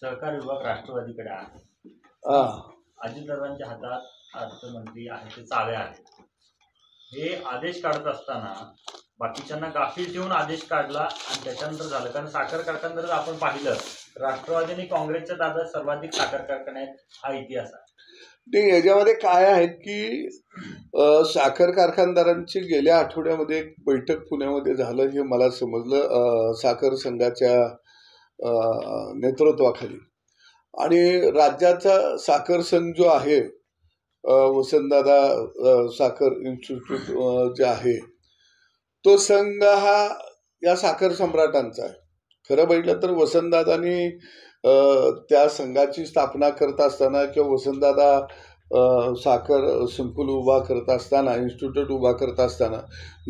सहकार विभाग राष्ट्रवादीकडे आहे अजितदादांच्या हातात अर्थमंत्री आहेत ते चावे आहेत हे आदेश काढत असताना बाकीच्यांना गाफील ठेवून आदेश काढला आणि त्याच्यानंतर झालं कारण साखर कारखाना जर आपण पाहिलं राष्ट्रवादी आणि काँग्रेसच्या दादा सर्वाधिक साखर कारखाने हा इतिहास आहे नाही याच्यामध्ये काय आहे की साखर कारखानदारांची गेल्या आठवड्यामध्ये एक बैठक पुण्यामध्ये झालं हे मला समजलं साखर संघाच्या नेतृत्वाखाली आणि राज्याचा साखर संघ जो आहे वसंतदादा साखर इन्स्टिट्यूट जे आहे तो संघ हा या साखर सम्राटांचा आहे खरं म्हटलं तर वसंतदादानी त्या संघाची स्थापना करत असताना किंवा वसंतदादा साखर संकुल उभा करत असताना इन्स्टिट्यूट उभा करत असताना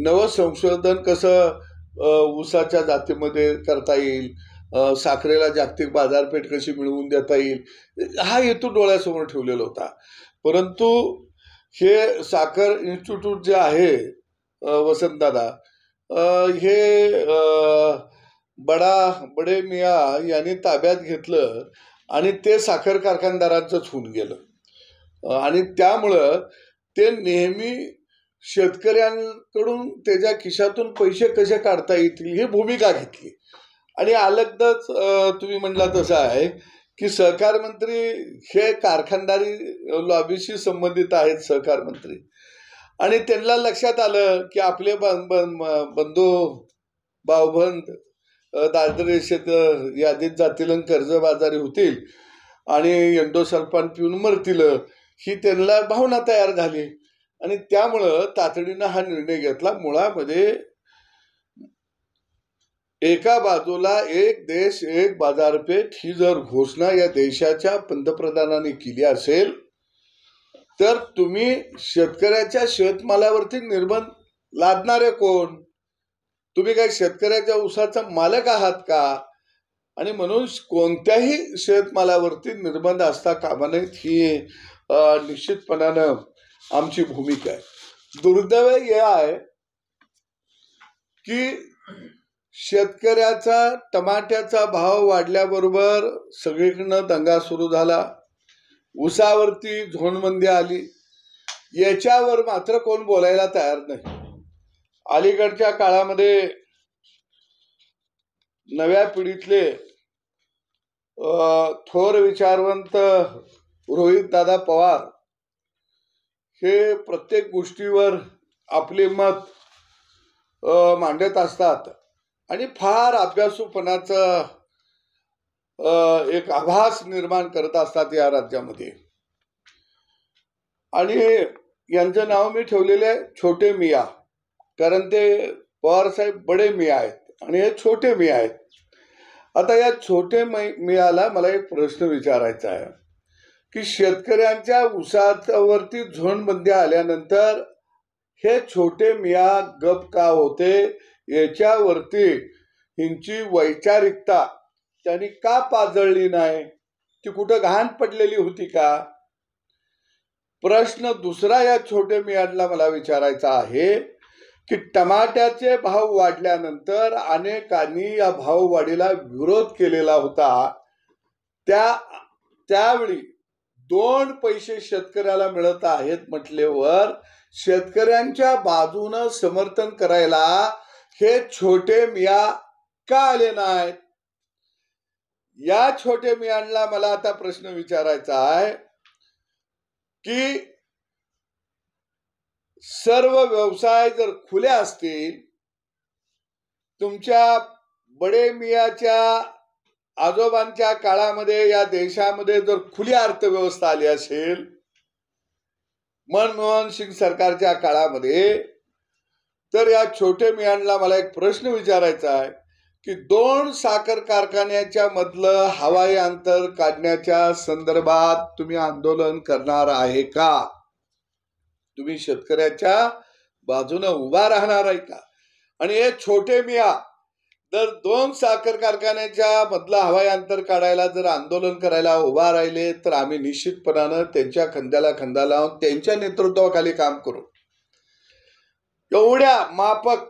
नवं संशोधन कसं ऊसाच्या जातीमध्ये करता येईल साखरेला जागतिक बाजारपेठ कशी मिळवून देता येईल हा हेतू डोळ्यासमोर ठेवलेला होता परंतु हे साखर इन्स्टिट्यूट जे आहे वसंतदादा हे बडा बडे मिया यांनी ताब्यात घेतलं आणि ते साखर कारखानदारांचंच होऊन गेलं आणि त्यामुळं ते नेहमी शेतकऱ्यांकडून त्याच्या खिशातून पैसे कसे काढता येतील ही भूमिका घेतली आणि अलगदच तुम्ही म्हणला तसं आहे की सहकार मंत्री हे कारखानदारी लॉबीशी संबंधित आहेत सहकार मंत्री आणि त्यांना लक्षात आलं की आपले बंधू भावबंद दादरेशेत यादीत जातील आणि कर्जबाजारी होतील आणि यंडोसर्पान पिऊन मरतील ही त्यांना भावना तयार झाली आणि त्यामुळं तातडीनं हा निर्णय घेतला मुळामध्ये एका बाजूला एक देश एक बाजारपेठ ही जर घोषणा या देशाच्या पंतप्रधानांनी केली असेल तर तुम्ही शेतकऱ्याच्या शेतमालावरती निर्बंध लादणारे कोण तुम्ही काय शेतकऱ्याच्या उसाचा मालक आहात का आणि म्हणून कोणत्याही शेतमालावरती निर्बंध असता कामा नयेत ही निश्चितपणानं आमची भूमिका आहे दुर्दैव हे आहे की शेतकऱ्याचा टमाट्याचा भाव वाढल्याबरोबर सगळीकडनं दंगा सुरू झाला उसावरती झोनबंदी आली याच्यावर मात्र कोण बोलायला तयार नाही अलीकडच्या काळामध्ये नव्या पिढीतले थोर विचारवंत रोहित दादा पवार हे प्रत्येक गोष्टीवर आपले मत मांडत असतात आणि फार अभ्यासूपणाचं एक आभास निर्माण करत असतात या राज्यामध्ये आणि यांचं नाव मी ठेवलेले आहे छोटे मिया कारण ते पवारसाहेब बडे मिया आहेत आणि हे छोटे मिया आहेत आता या छोटे मियाला मला एक प्रश्न विचारायचा आहे की शेतकऱ्यांच्या उसावरती झोनबंदी आल्यानंतर हे छोटे मिया गप का होते याच्यावरती हिंची वैचारिकता त्यांनी का पाजळली नाही ती कुठं घाण पडलेली होती का प्रश्न दुसरा या छोटे मियाडला मला विचारायचा आहे की टमाट्याचे भाव वाढल्यानंतर अनेकांनी या भाववाढीला विरोध केलेला होता त्या त्यावेळी दोन पैसे शेतकऱ्याला मिळत आहेत म्हटल्यावर शेतकऱ्यांच्या बाजूने समर्थन करायला हे छोटे मिया का आले नाहीत या छोटे मियांना मला आता प्रश्न विचारायचा आहे की सर्व व्यवसाय जर खुले असतील तुमच्या बडे मियाच्या आजोबांच्या काळामध्ये या देशामध्ये जर खुली अर्थव्यवस्था आली असेल मनमोहन सिंग सरकारच्या काळामध्ये तर या छोटे मियांना मला एक प्रश्न विचारायचा आहे की दोन साखर कारखान्याच्या मधलं हवाई अंतर काढण्याच्या संदर्भात तुम्ही आंदोलन करणार आहे का तुम्ही शेतकऱ्याच्या बाजूने उभा राहणार आहे का आणि हे छोटे मिया जर दोन साखर कारखान्याच्या मधलं हवाई अंतर काढायला जर आंदोलन करायला उभा राहिले तर आम्ही निश्चितपणानं त्यांच्या खंद्याला खंदा लावून त्यांच्या नेतृत्वाखाली काम करू एवढ्या मापक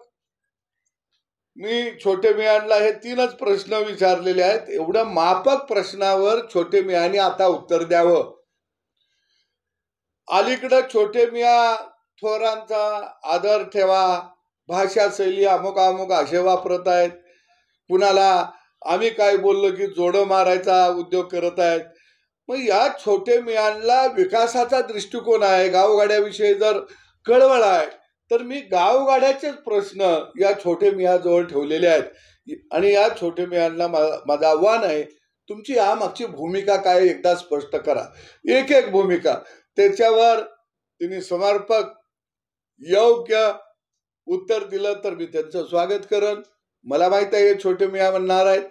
मी छोटे मियाणला हे तीनच प्रश्न विचारलेले आहेत एवढ्या मापक प्रश्नावर छोटे मियाने आता उत्तर द्यावं अलीकडं छोटे मिया थोरांचा आदर ठेवा भाषा शैली अमुक अमुक असे वापरत आहेत कुणाला आम्ही काय बोललो की जोडं मारायचा उद्योग करत आहेत मग या छोटे मियांला विकासाचा दृष्टिकोन आहे गावगाड्याविषयी जर कळवळ आहे तर मी गावगाड्याचेच प्रश्न या छोटे मियाजवळ ठेवलेले आहेत आणि या छोटे मियांना माझं आव्हान आहे तुमची मागची भूमिका काय एकदा स्पष्ट करा एक एक भूमिका त्याच्यावर तिने समर्पक योग्य उत्तर दिलं तर मी त्यांचं स्वागत करन मला माहित आहे छोटे मिया म्हणणार आहेत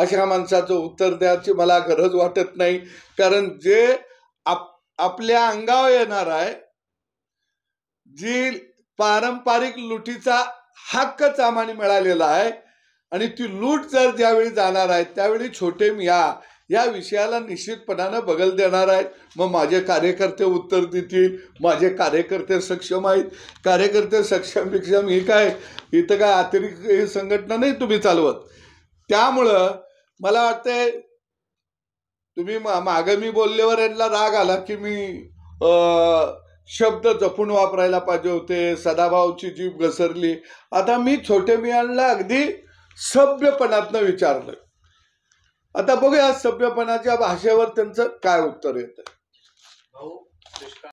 अशा माणसाचं उत्तर द्यायची मला गरज वाटत नाही कारण जे आप आपल्या अंगावर येणार आहे जी पारंपरिक लुटीचा हक्क आम्हाला मिळालेला आहे आणि ती लूट जर ज्यावेळी जाणार आहे त्यावेळी छोटे मिया या विषयाला निश्चितपणानं बगल देणार आहेत मग माझे कार्यकर्ते उत्तर देतील माझे कार्यकर्ते सक्षम आहेत कार्यकर्ते सक्षम मी काय इथं काय अतिरिक्त ही संघटना नाही तुम्ही चालवत त्यामुळं मला वाटतंय तुम्ही मागं मी बोलल्यावर यांना राग आला की मी शब्द जपून वापरायला पाहिजे होते सदाभावची जीभ घसरली आता मी छोटे मियांना अगदी सभ्यपणातनं विचारलं आता बघूया सभ्यपणाच्या भाषेवर त्यांचं काय उत्तर येतं